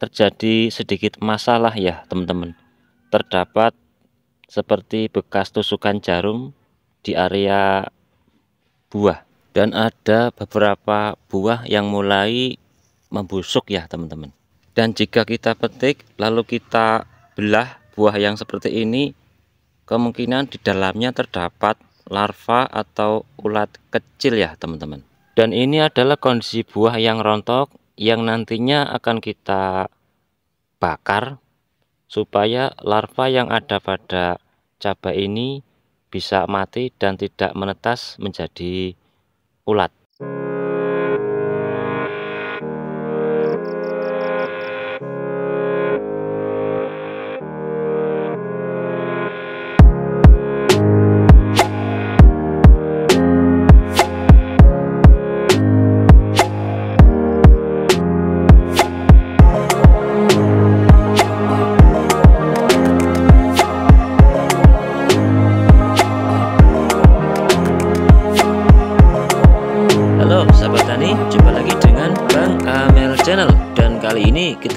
terjadi sedikit masalah ya teman-teman terdapat seperti bekas tusukan jarum di area buah dan ada beberapa buah yang mulai membusuk ya teman-teman dan jika kita petik lalu kita belah buah yang seperti ini kemungkinan di dalamnya terdapat larva atau ulat kecil ya teman-teman dan ini adalah kondisi buah yang rontok yang nantinya akan kita bakar supaya larva yang ada pada cabai ini bisa mati dan tidak menetas menjadi ulat.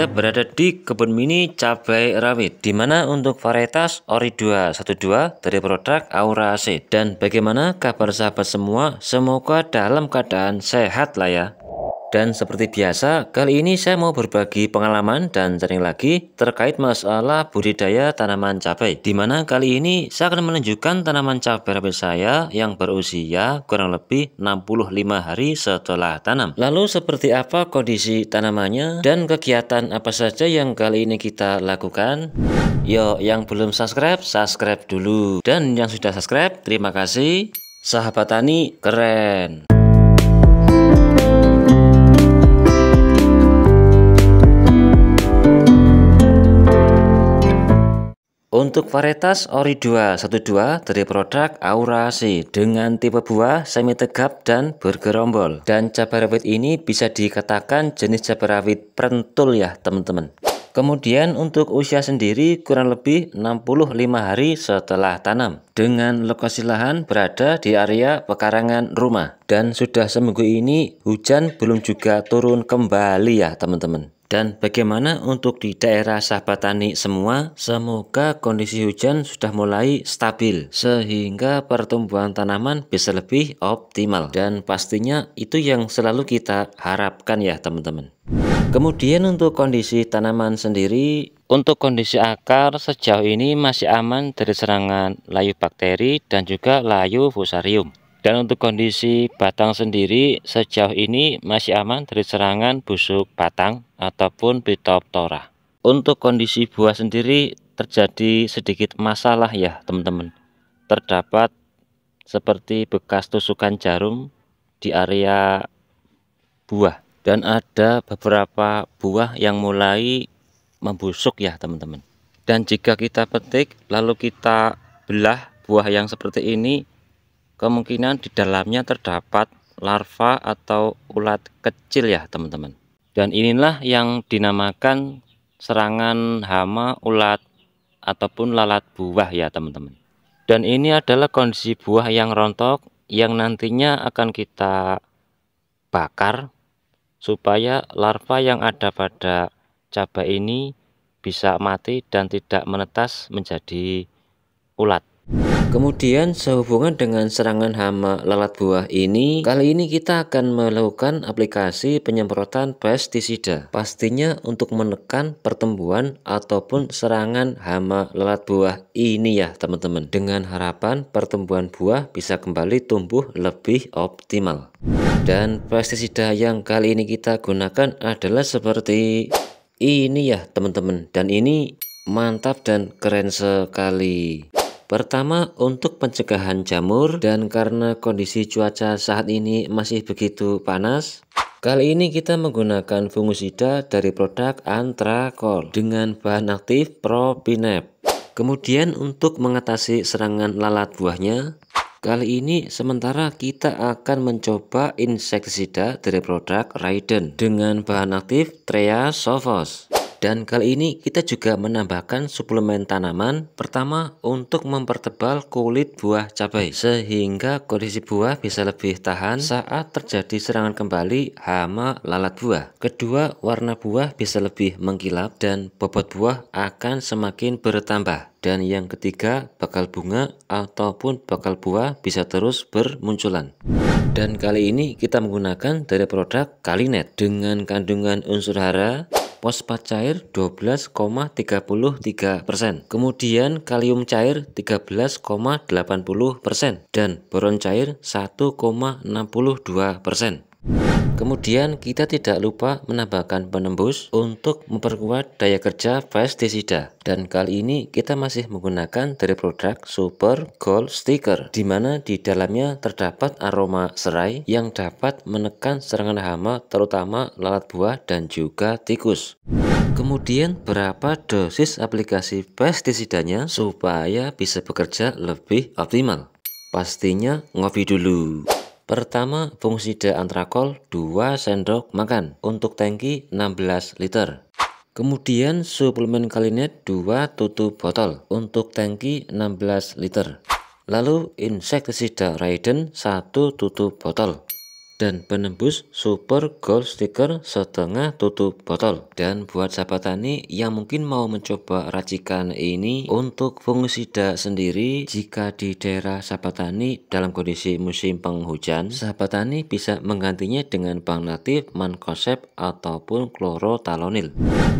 Kita berada di kebun mini cabai rawit, di mana untuk varietas ori 212 dari produk Aura C. Dan bagaimana kabar sahabat semua? Semoga dalam keadaan sehat lah ya. Dan seperti biasa, kali ini saya mau berbagi pengalaman dan sering lagi terkait masalah budidaya tanaman cabai. Dimana kali ini saya akan menunjukkan tanaman cabai rawit saya yang berusia kurang lebih 65 hari setelah tanam. Lalu seperti apa kondisi tanamannya dan kegiatan apa saja yang kali ini kita lakukan? Yo, yang belum subscribe, subscribe dulu. Dan yang sudah subscribe, terima kasih. Sahabat Tani, keren! Untuk varietas ori 212 dari produk Aurasi dengan tipe buah semi tegap dan bergerombol. Dan cabai rawit ini bisa dikatakan jenis cabai rawit prentul ya teman-teman. Kemudian untuk usia sendiri kurang lebih 65 hari setelah tanam dengan lokasi lahan berada di area pekarangan rumah dan sudah seminggu ini hujan belum juga turun kembali ya teman-teman. Dan bagaimana untuk di daerah sahabat tani semua? Semoga kondisi hujan sudah mulai stabil sehingga pertumbuhan tanaman bisa lebih optimal. Dan pastinya itu yang selalu kita harapkan ya teman-teman. Kemudian untuk kondisi tanaman sendiri, untuk kondisi akar sejauh ini masih aman dari serangan layu bakteri dan juga layu fusarium. Dan untuk kondisi batang sendiri sejauh ini masih aman dari serangan busuk batang ataupun pitoptora. Untuk kondisi buah sendiri terjadi sedikit masalah ya teman-teman. Terdapat seperti bekas tusukan jarum di area buah dan ada beberapa buah yang mulai membusuk ya teman-teman. Dan jika kita petik lalu kita belah buah yang seperti ini kemungkinan di dalamnya terdapat larva atau ulat kecil ya teman-teman dan inilah yang dinamakan serangan hama ulat ataupun lalat buah ya teman-teman dan ini adalah kondisi buah yang rontok yang nantinya akan kita bakar supaya larva yang ada pada cabai ini bisa mati dan tidak menetas menjadi ulat Kemudian sehubungan dengan serangan hama lalat buah ini, kali ini kita akan melakukan aplikasi penyemprotan pestisida. Pastinya untuk menekan pertumbuhan ataupun serangan hama lalat buah ini ya teman-teman. Dengan harapan pertumbuhan buah bisa kembali tumbuh lebih optimal. Dan pestisida yang kali ini kita gunakan adalah seperti ini ya teman-teman. Dan ini mantap dan keren sekali. Pertama, untuk pencegahan jamur dan karena kondisi cuaca saat ini masih begitu panas, Kali ini kita menggunakan fungisida dari produk Antracol dengan bahan aktif Propinep. Kemudian untuk mengatasi serangan lalat buahnya, kali ini sementara kita akan mencoba insektisida dari produk Raiden dengan bahan aktif Treasophos. Dan kali ini kita juga menambahkan suplemen tanaman pertama untuk mempertebal kulit buah cabai sehingga kondisi buah bisa lebih tahan saat terjadi serangan kembali hama lalat buah. Kedua, warna buah bisa lebih mengkilap dan bobot buah akan semakin bertambah dan yang ketiga bakal bunga ataupun bakal buah bisa terus bermunculan dan kali ini kita menggunakan dari produk Kalinet dengan kandungan unsur hara fosfat cair 12,33 persen. Kemudian kalium cair 13,80 persen dan boron cair 1,62 persen. Kemudian kita tidak lupa menambahkan penembus untuk memperkuat daya kerja pestisida. Dan kali ini kita masih menggunakan dari produk Super Gold Sticker di mana di dalamnya terdapat aroma serai yang dapat menekan serangan hama terutama lalat buah dan juga tikus. Kemudian berapa dosis aplikasi pestisidanya supaya bisa bekerja lebih optimal? Pastinya ngopi dulu. Pertama, fungsi D antrakol 2 sendok makan untuk tangki 16 liter. Kemudian suplemen kalinet 2 tutup botol untuk tangki 16 liter. Lalu insektisida Raiden 1 tutup botol dan penembus super gold sticker setengah tutup botol dan buat sahabat tani yang mungkin mau mencoba racikan ini untuk fungisida sendiri jika di daerah sahabat tani dalam kondisi musim penghujan sahabat tani bisa menggantinya dengan bank natif mankosep ataupun klorotalonil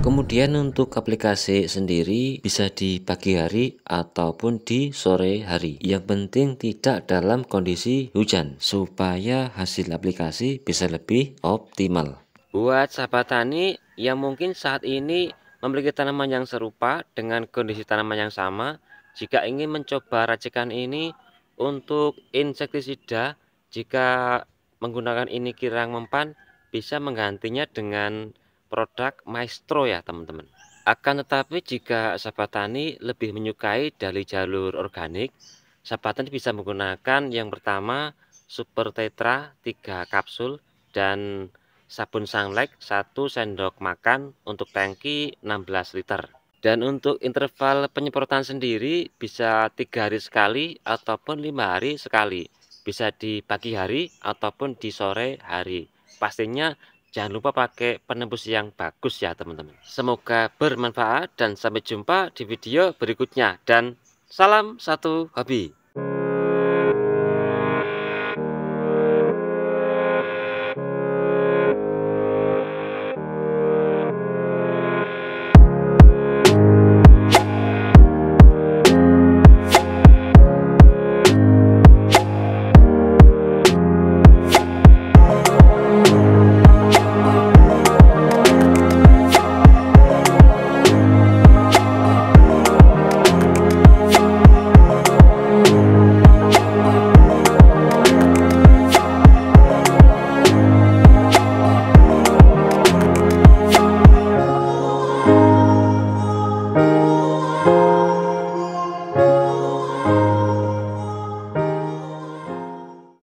kemudian untuk aplikasi sendiri bisa di pagi hari ataupun di sore hari yang penting tidak dalam kondisi hujan supaya hasil aplikasi aplikasi bisa lebih optimal. Buat sahabat tani yang mungkin saat ini memiliki tanaman yang serupa dengan kondisi tanaman yang sama, jika ingin mencoba racikan ini untuk insektisida, jika menggunakan ini kirang mempan, bisa menggantinya dengan produk maestro ya teman-teman. Akan tetapi jika sahabat tani lebih menyukai dari jalur organik, sahabat tani bisa menggunakan yang pertama super tetra 3 kapsul dan sabun Sanglek 1 sendok makan untuk tangki 16 liter. Dan untuk interval penyemprotan sendiri bisa tiga hari sekali ataupun lima hari sekali. Bisa di pagi hari ataupun di sore hari. Pastinya jangan lupa pakai penembus yang bagus ya teman-teman. Semoga bermanfaat dan sampai jumpa di video berikutnya. Dan salam satu hobi.